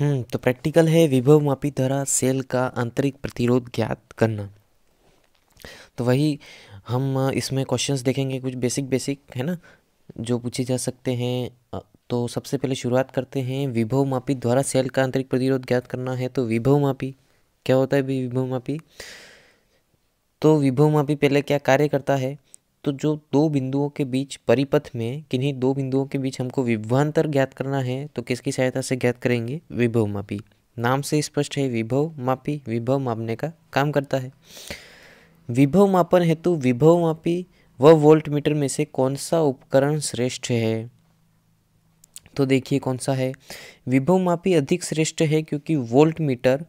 हम्म, तो प्रैक्टिकल है विभव मापी द्वारा सेल का आंतरिक प्रतिरोध ज्ञात करना तो वही हम इसमें क्वेश्चंस देखेंगे कुछ बेसिक बेसिक है ना जो पूछे जा सकते हैं तो सबसे पहले शुरुआत करते हैं विभव मापी द्वारा सेल का आंतरिक प्रतिरोध ज्ञात करना है तो विभव मापी क्या होता है विभव मापी तो विभव मापी पहले क्या कार्य करता है तो जो दो बिंदुओं के बीच परिपथ में किन्हीं दो बिंदुओं के बीच हमको विभवांतर ज्ञात करना है तो किसकी सहायता से ज्ञात करेंगे विभव मापी नाम से स्पष्ट है विभव मापी विभव मापने का काम करता है विभव मापन हेतु विभव मापी व वोल्ट मीटर में से कौन सा उपकरण श्रेष्ठ है तो देखिए कौन सा है विभव मापी अधिक श्रेष्ठ है क्योंकि वोल्ट मीटर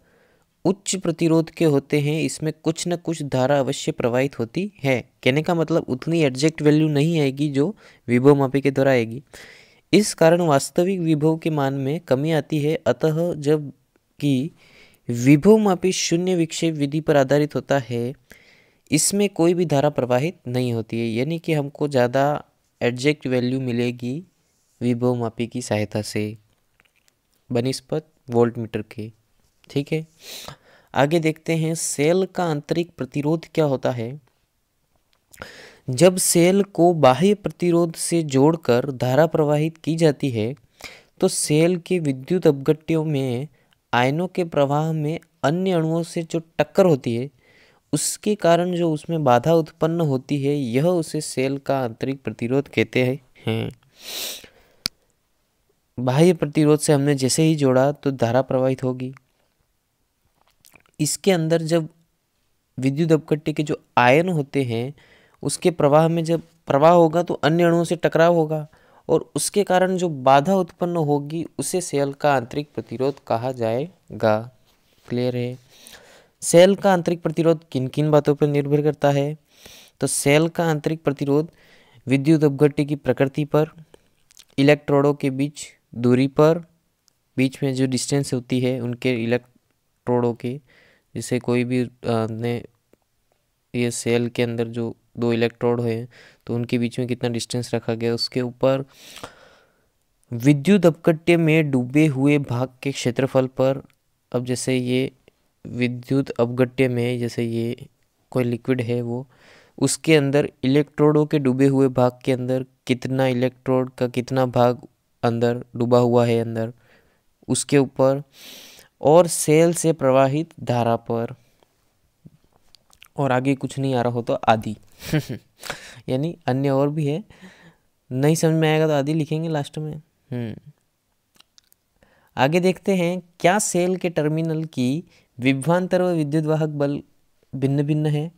उच्च प्रतिरोध के होते हैं इसमें कुछ न कुछ धारा अवश्य प्रवाहित होती है कहने का मतलब उतनी एडजेक्ट वैल्यू नहीं आएगी जो विभव मापी के द्वारा आएगी इस कारण वास्तविक विभव के मान में कमी आती है अतः जब कि विभव मापी शून्य विक्षेप विधि पर आधारित होता है इसमें कोई भी धारा प्रवाहित नहीं होती है यानी कि हमको ज़्यादा एडजेक्ट वैल्यू मिलेगी विभव मापी की सहायता से बनिस्पत वोल्ट मीटर के ठीक है आगे देखते हैं सेल का आंतरिक प्रतिरोध क्या होता है जब सेल को बाह्य प्रतिरोध से जोड़कर धारा प्रवाहित की जाती है तो सेल के विद्युत अपगट्यों में आयनों के प्रवाह में अन्य अणुओं से जो टक्कर होती है उसके कारण जो उसमें बाधा उत्पन्न होती है यह उसे सेल का आंतरिक प्रतिरोध कहते हैं बाह्य प्रतिरोध से हमने जैसे ही जोड़ा तो धारा प्रवाहित होगी इसके अंदर जब विद्युत अपघट्टे के जो आयन होते हैं उसके प्रवाह में जब प्रवाह होगा तो अन्य अणुओं से टकराव होगा और उसके कारण जो बाधा उत्पन्न होगी उसे सेल का आंतरिक प्रतिरोध कहा जाएगा क्लियर है सेल का आंतरिक प्रतिरोध किन किन बातों पर निर्भर करता है तो सेल का आंतरिक प्रतिरोध विद्युत अपघट्टे की प्रकृति पर इलेक्ट्रोडों के बीच दूरी पर बीच में जो डिस्टेंस होती है उनके इलेक्ट्रोडों के जिसे कोई भी ने ये सेल के अंदर जो दो इलेक्ट्रोड हैं तो उनके बीच में कितना डिस्टेंस रखा गया उसके ऊपर विद्युत अपकट्य में डूबे हुए भाग के क्षेत्रफल पर अब जैसे ये विद्युत अपगट्य में जैसे ये कोई लिक्विड है वो उसके अंदर इलेक्ट्रोडों के डूबे हुए भाग के अंदर कितना इलेक्ट्रोड का कितना भाग अंदर डूबा हुआ है अंदर उसके ऊपर और सेल से प्रवाहित धारा पर और आगे कुछ नहीं आ रहा हो तो आदि यानी अन्य और भी है नहीं समझ में आएगा तो आदि लिखेंगे लास्ट में हम्म। आगे देखते हैं क्या सेल के टर्मिनल की विभ्वान्तर व विद्युत वाहक बल भिन्न भिन्न है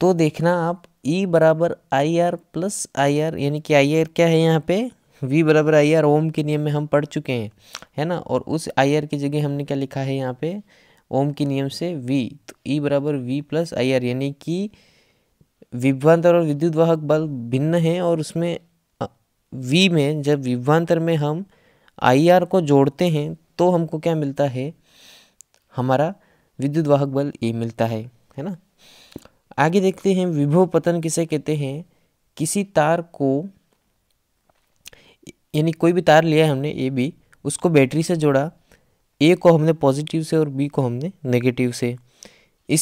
तो देखना आप ई e बराबर I R plus I R यानी कि आई आर क्या है यहाँ पे वी बराबर आई आर ओम के नियम में हम पढ़ चुके हैं है ना और उस आई आर की जगह हमने क्या लिखा है यहाँ पे ओम के नियम से वी तो ई e बराबर वी प्लस आई आर यानी कि विभ्वान्तर और विद्युत वाहक बल भिन्न हैं और उसमें वी में जब विभ्वान्तर में हम आई आर को जोड़ते हैं तो हमको क्या मिलता है हमारा विद्युत वाहक बल ए e मिलता है है ना आगे देखते हैं विभव पतन किसे कहते हैं किसी तार को यानी कोई भी तार लिया है हमने ए बी उसको बैटरी से जोड़ा ए को हमने पॉजिटिव से और बी को हमने नेगेटिव से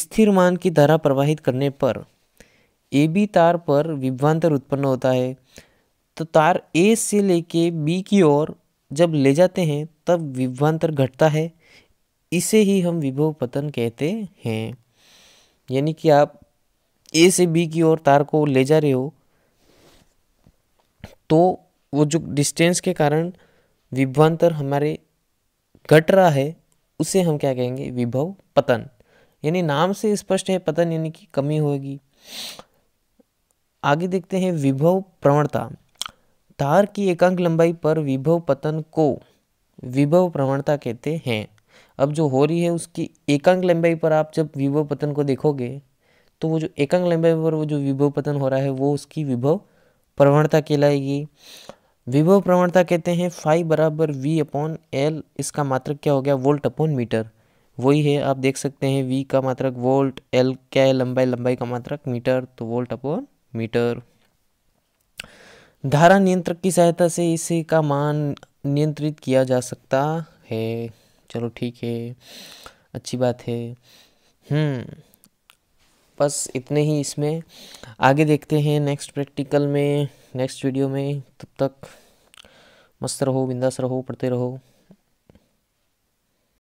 स्थिर मान की धारा प्रवाहित करने पर ए बी तार पर विभ्रांतर उत्पन्न होता है तो तार ए से लेके बी की ओर जब ले जाते हैं तब विभ्रांतर घटता है इसे ही हम विभव पतन कहते हैं यानी कि आप ए से बी की ओर तार को ले जा रहे हो तो वो जो डिस्टेंस के कारण विभवांतर हमारे घट रहा है उसे हम क्या कहेंगे विभव पतन यानी नाम से स्पष्ट है पतन यानी कि कमी होगी आगे देखते हैं विभव प्रवणता तार की एकांक लंबाई पर विभव पतन को विभव प्रवणता कहते हैं अब जो हो रही है उसकी एकांक लंबाई पर आप जब विभव पतन को देखोगे तो वो जो एकांक लंबाई पर वो जो विभव पतन हो रहा है वो उसकी विभव प्रवणता कहलाएगी विभव प्रवणता कहते हैं फाइव बराबर वी अपॉन एल इसका मात्रक क्या हो गया वोल्ट अपॉन मीटर वही है आप देख सकते हैं वी का मात्रक वोल्ट एल क्या है लंबाई लंबाई का मात्रक मीटर तो वोल्ट अपॉन मीटर धारा नियंत्रक की सहायता से इसे का मान नियंत्रित किया जा सकता है चलो ठीक है अच्छी बात है हम्म बस इतने ही इसमें आगे देखते हैं नेक्स्ट प्रैक्टिकल में नेक्स्ट वीडियो में तब तक मस्त रहो बिंदास रहो पढ़ते रहो